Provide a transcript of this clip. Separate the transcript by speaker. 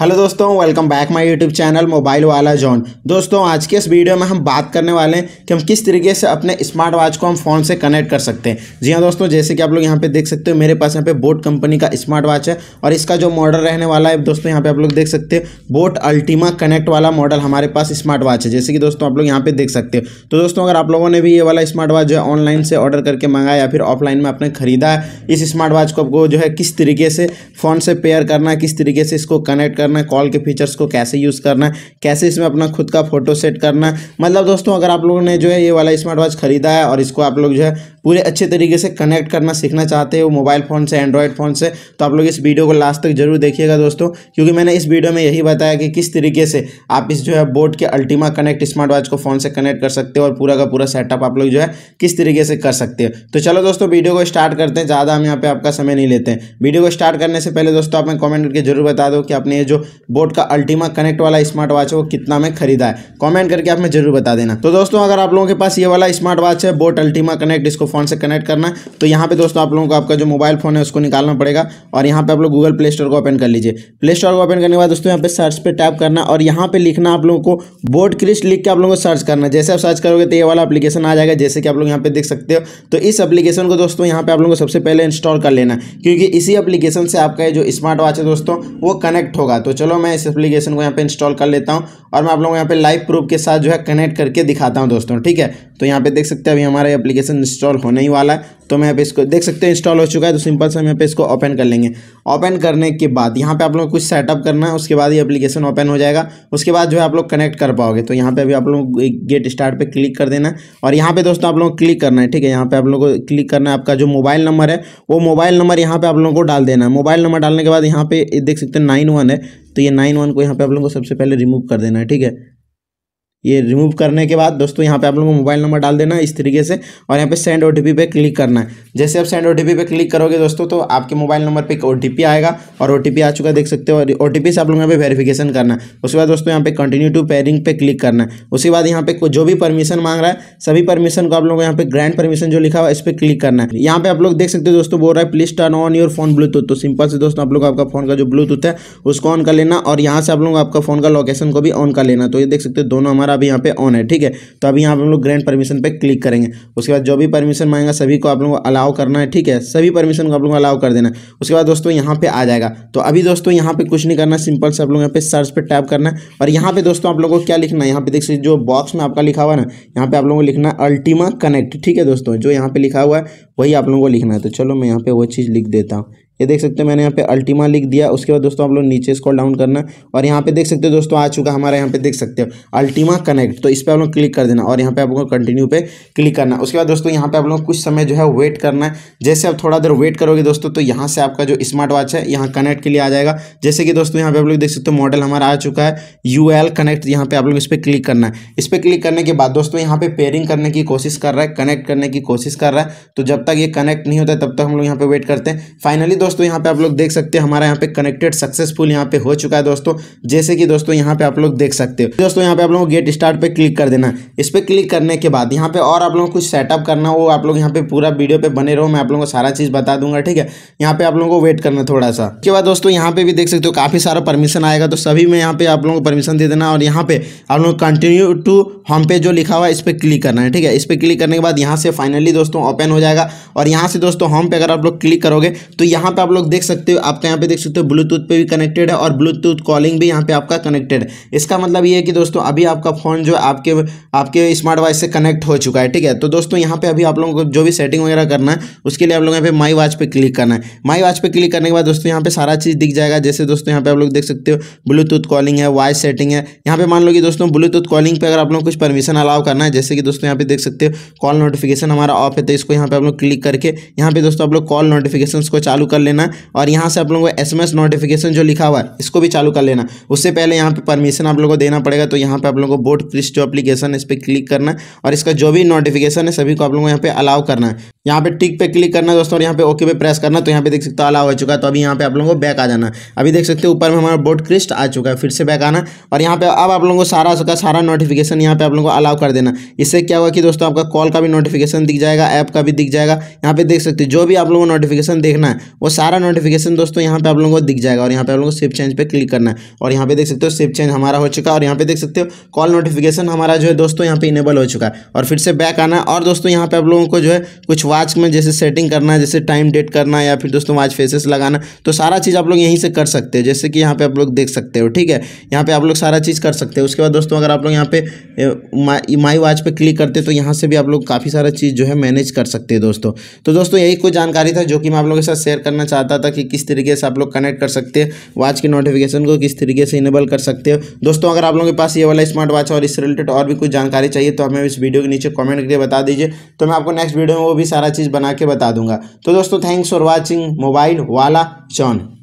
Speaker 1: hello दोस्तों welcome back my YouTube channel mobile वाला John दोस्तों आज के इस वीडियो में हम बात करने वाले हैं कि हम किस तरीके से अपने स्मार्ट वॉच को हम फ़ोन से कनेक्ट कर सकते हैं जी हाँ दोस्तों जैसे कि आप लोग यहाँ पे देख सकते हो मेरे पास यहाँ पे बोट कंपनी का स्मार्ट वॉच है और इसका जो मॉडल रहने वाला है दोस्तों यहाँ पर आप लोग देख सकते हो बोट अल्टीमा कनेक्ट वाला मॉडल हमारे पास स्मार्ट वॉच है जैसे कि दोस्तों आप लोग यहाँ पर देख सकते हो तो दोस्तों अगर आप लोगों ने भी ये वाला स्मार्ट वॉच जो है ऑनलाइन से ऑर्डर करके मंगाया या फिर ऑफलाइन में आपने खरीदा है इस स्मार्ट वॉच को आपको जो है किस तरीके से फ़ोन से पेयर करना है किस तरीके से इसको कनेक्ट करना करना है कॉल के फीचर्स को कैसे यूज़ करना है कैसे इसमें अपना खुद का फोटो सेट करना है मतलब दोस्तों अगर आप लोगों ने जो है ये वाला स्मार्ट वॉच खरीदा है और इसको आप लोग जो है पूरे अच्छे तरीके से कनेक्ट करना सीखना चाहते हो मोबाइल फ़ोन से एंड्रॉयड फ़ोन से तो आप लोग इस वीडियो को लास्ट तक जरूर देखिएगा दोस्तों क्योंकि मैंने इस वीडियो में यही बताया कि किस तरीके से आप इस जो है बोर्ड के अल्टीमा कनेक्ट स्मार्ट वॉच को फ़ोन से कनेक्ट कर सकते हो और पूरा का पूरा सेटअप आप लोग जो है किस तरीके से कर सकते हो तो चलो दोस्तों वीडियो को स्टार्ट करते हैं ज़्यादा हम यहाँ पे आपका समय नहीं लेते हैं वीडियो को स्टार्ट करने से पहले दोस्तों आप मैं कॉमेंट करके जरूर बता दो कि आपने ये जो बोट का अल्टीमा कनेक्ट वाला स्मार्ट वॉच है वो कितना में खरीदा है कॉमेंट करके आप में जरूर बता देना तो दोस्तों अगर आप लोगों के पास ये वाला स्मार्ट वॉच है बोट अल्टीमा कनेक्ट इसको फोन से कनेक्ट करना तो यहाँ पे दोस्तों आप लोगों को आपका जो मोबाइल फोन है उसको निकालना पड़ेगा और यहाँ पे आप लोग गूगल प्ले स्टोर को ओपन कर लीजिए प्ले स्टोर को ओपन करने के बाद दोस्तों यहाँ पे सर्च पर टैप करना और यहाँ पे लिखना आप लोगों को बोट क्रिस्ट लिख के आप लोगों को सर्च करना जैसे आप सर्च करोगे तो ये वाला अपलीकेशन आ जाएगा जैसे कि आप लोग यहाँ पे देख सकते हो तो इस अपलीकेशन को दोस्तों यहाँ पे आप लोगों को सबसे पहले इंस्टॉल कर लेना क्योंकि इसी अपलीकेशन से आपका जो स्मार्ट वॉच है दोस्तों वो कनेक्ट होगा तो चलो मैं इस एप्लीकेशन को यहाँ पे इंस्टॉल कर लेता हूँ और मैं आप लोगों को यहाँ पे लाइव प्रूफ के साथ जो है कनेक्ट करके दिखाता हूँ दोस्तों ठीक है तो यहाँ पे देख सकते हैं अभी हमारा एप्लीकेशन इंस्टॉल होने ही वाला है तो मैं यहाँ पे इसको देख सकते हैं इंस्टॉल हो चुका है तो सिंपल से हम यहाँ पे इसको ओपन कर लेंगे ओपन करने के बाद यहाँ पे आप लोग कुछ सेटअप करना है उसके बाद ये एप्लीकेशन ओपन हो जाएगा उसके बाद जो है आप लोग कनेक्ट कर पाओगे तो यहाँ पे अभी आप लोग गेट स्टार्ट पे क्लिक कर देना है और यहाँ पे दोस्तों आप लोगों को क्लिक करना है ठीक है यहाँ पे आप लोगों को क्लिक करना है आपका जो मोबाइल नंबर है वो मोबाइल नंबर यहाँ पे आप लोगों को डाल देना है मोबाइल नंबर डालने के बाद यहाँ पे देख सकते हैं नाइन है तो ये नाइन को यहाँ पे आप लोगों को सबसे पहले रिमूव कर देना है ठीक है ये रिमूव करने के बाद दोस्तों यहाँ पे आप लोगों को मोबाइल नंबर डाल देना इस तरीके से और यहाँ पे सेंड ओ पे क्लिक करना है जैसे आप सेंड ओ पे क्लिक करोगे दोस्तों तो आपके मोबाइल नंबर पे एक ओ आएगा और ओ आ चुका देख सकते हो और ओ से आप लोग यहाँ पे वेरिफिकेशन करना है उसके बाद दोस्तों यहाँ पे कंटिन्यू टू पेरिंग पे क्लिक करना है उसके बाद यहाँ पे जो भी परमिशन मांग रहा है सभी परमिशन को आप को यहाँ पे ग्रैंड परमिशन जो लिखा हुआ है इस पर क्लिक करना है यहाँ पे आप लोग देख सकते हो दोस्तों बोल रहा है please turn on your phone bluetooth तो सिंपल से दोस्तों आप लोग आपका फोन का जो ब्लूटूथ है उसको ऑन कर लेना और यहाँ से आप लोग आपका फोन का लोकेशन को भी ऑन कर लेना तो ये देख सकते हो दोनों हमारे हमारा अभी यहाँ पे ऑन है ठीक है तो अभी यहाँ पे हम लोग ग्रैंड परमिशन पे क्लिक करेंगे उसके बाद जो भी परमिशन मांगेगा सभी को आप लोगों को अलाउ करना है ठीक है सभी परमिशन को आप लोगों को अलाउ कर देना उसके बाद दोस्तों यहाँ पे आ जाएगा तो अभी दोस्तों यहाँ पे कुछ नहीं करना सिंपल से आप लोग यहाँ पे सर्च पर टैप करना है और यहाँ पे दोस्तों आप लोगों को क्या लिखना है यहाँ पे देख सकते जो बॉक्स में आपका लिखा हुआ ना यहाँ पे आप लोगों को लिखना है अल्टीमा कनेक्ट ठीक है दोस्तों जो यहाँ पे लिखा हुआ है वही आप लोगों को लिखना है तो चलो मैं यहाँ पे वो चीज़ लिख देता हूँ ये देख सकते हो मैंने यहाँ पे अल्टीमा लिख दिया उसके बाद दोस्तों आप लोग नीचे स्कॉल डाउन करना और यहाँ पे देख सकते हो दोस्तों आ चुका हमारे यहाँ पे देख सकते हो अल्टीमा कनेक्ट तो इस पर आप लोग क्लिक कर देना और यहाँ पे आपको कंटिन्यू पे क्लिक करना उसके बाद दोस्तों यहाँ पे आप लोग कुछ समय जो है वेट करना है जैसे आप थोड़ा देर वेट करोगे दोस्तों तो यहाँ से आपका जो स्मार्ट वॉच है यहाँ कनेक्ट के लिए आ जाएगा जैसे कि दोस्तों यहाँ पे आप लोग देख सकते हो मॉडल हमारा आ चुका है यू एल कनेक्ट यहाँ पे आप लोग इस पर क्लिक करना है इस पर क्लिक करने के बाद दोस्तों यहाँ पे पेयरिंग करने की कोशिश कर रहा है कनेक्ट करने की कोशिश कर रहा है तो जब तक ये कनेक्ट नहीं होता तब तक हम लोग यहाँ पे वेट करते हैं फाइनली दोस्तों दोस्तों यहाँ पे आप लोग देख सकते हैं हमारा यहाँ पे कनेक्टेड सक्सेसफुल यहाँ पे हो चुका है दोस्तों जैसे कि दोस्तों यहाँ पे आप लोग देख सकते हो दोस्तों यहाँ पे आप लोगों को गेट स्टार्ट पे क्लिक कर देना इस पर क्लिक करने के बाद यहाँ पे और आप लोगों को कुछ सेटअप करना वो आप लोग यहाँ पे पूरा वीडियो पे बने रहो मैं आप लोगों को सारा चीज़ बता दूंगा ठीक है यहाँ पे आप लोगों को वेट करना थोड़ा सा उसके बाद दोस्तों यहाँ पे भी देख सकते हो काफ़ी सारा परमिशन आएगा तो सभी में यहाँ पे आप लोगों को परमिशन दे देना और यहाँ पे आप लोग कंटिन्यू टू होम पे जो लिखा हुआ है इस पर क्लिक करना है ठीक है इस पर क्लिक करने के बाद यहाँ से फाइनली दोस्तों ओपन हो जाएगा और यहाँ से दोस्तों होम पे अगर आप लोग क्लिक करोगे तो यहाँ पे पे आप लोग देख सकते हो आपका यहाँ पे देख सकते हो ब्लूटूथ पे भी कनेक्टेड है और ब्लूटूथ कॉलिंग भी यहाँ पे आपका कनेक्टेड है इसका मतलब ये है कि दोस्तों अभी आपका फ़ोन जो आपके आपके स्मार्ट वॉच से कनेक्ट हो चुका है ठीक है तो दोस्तों यहाँ पे अभी आप लोगों को जो भी सेटिंग वगैरह करना है उसके लिए आप लोग यहाँ पे माई वॉच पर क्लिक करना है माई वॉच पर क्लिक करने के बाद दोस्तों यहाँ पे सारा चीज़ दिख जाएगा जैसे दोस्तों यहाँ पे आप लोग देख सकते हो ब्लूटूथ कॉलिंग है वॉइस सेटिंग है यहाँ पे मान लो कि दोस्तों ब्लूटूथ कॉलिंग पर अगर आप लोग कुछ परमिशन अलाउ करना है जैसे कि दोस्तों यहाँ पे देख सकते हो कॉल नोटिफिकेशन हमारा ऑफ है तो इसको यहाँ पे आप लोग क्लिक करके यहाँ पे दोस्तों आप लोग कॉल नोटिफिकेशन को चालू कर ले लेना और यहाँ से आप लोगों को एस नोटिफिकेशन जो लिखा हुआ है इसको भी चालू कर लेना उससे पहले यहाँ पर परमिशन आप लोगों को देना पड़ेगा तो यहाँ पर आप लोगों को बोर्ड क्रिस्ट जो अपलीकेशन है इस पर क्लिक करना और इसका जो भी नोटिफिकेशन है सभी को आप लोगों को यहाँ पर अलाउ करना है यहाँ पे टिक पे क्लिक करना दोस्तों और यहाँ पे ओके पे प्रेस करना तो यहाँ पे देख सकते हो अलाव हो चुका है तो अभी यहाँ पे आप लोगों को बैक आ जाना अभी देख सकते हो ऊपर में हमारा बोर्ड क्रिस्ट आ चुका है फिर से बैक आना और यहाँ पे अब आप लोगों को सारा उसका सारा नोटिफिकेशन यहाँ पे आप लोगों को अलाउ कर देना इससे क्या होगा कि दोस्तों आपका कॉल का भी नोटिफिकेशन दिख जाएगा ऐप का भी दिख जाएगा यहाँ पे देख सकते हो जो भी आप लोगों को नोटिफिकेशन देखना है वो सारा नोटिफिकेशन दोस्तों यहाँ पे आप लोगों को दिख जाएगा और यहाँ पे आप लोगों को सिप चेंज पे क्लिक करना है और यहाँ पे देख सकते हो सिप चेंज हमारा हो चुका है और यहाँ पे देख सकते हो कॉल नोटिफिकेशन हमारा जो है दोस्तों यहाँ पे इनेबल हो चुका है और फिर से बैक आना और दोस्तों यहाँ पे आप लोगों को जो है कुछ वॉच में जैसे सेटिंग करना है जैसे टाइम डेट करना है या फिर दोस्तों वॉच फेसेस लगाना तो सारा चीज़ आप लोग यहीं से कर सकते हो जैसे कि यहाँ पे आप लोग देख सकते हो ठीक है यहाँ पे आप लोग सारा चीज़ कर सकते हो उसके बाद दोस्तों अगर आप लोग यहाँ पे माई माई वॉच पे क्लिक करते तो यहाँ से भी आप लोग काफ़ी सारा चीज़ जो है मैनेज कर सकते हैं दोस्तों तो दोस्तों यही कुछ जानकारी था जो कि मैं आप लोगों के साथ शेयर करना चाहता था कि किस तरीके से आप लोग कनेक्ट कर सकते हैं वॉच के नोटिफिकेशन को किस तरीके से इनेबल कर सकते हो दोस्तों अगर आप लोगों के पास ये वाला स्मार्ट वॉच और इससे रिलेटेड और भी कुछ जानकारी चाहिए तो हमें इस वीडियो के नीचे कॉमेंट करके बता दीजिए तो मैं आपको नेक्स्ट वीडियो में वो भी सारा सारा चीज़ बना के बता दूंगा तो दोस्तों थैंक्स फॉर वॉचिंग मोबाइल वाला जॉन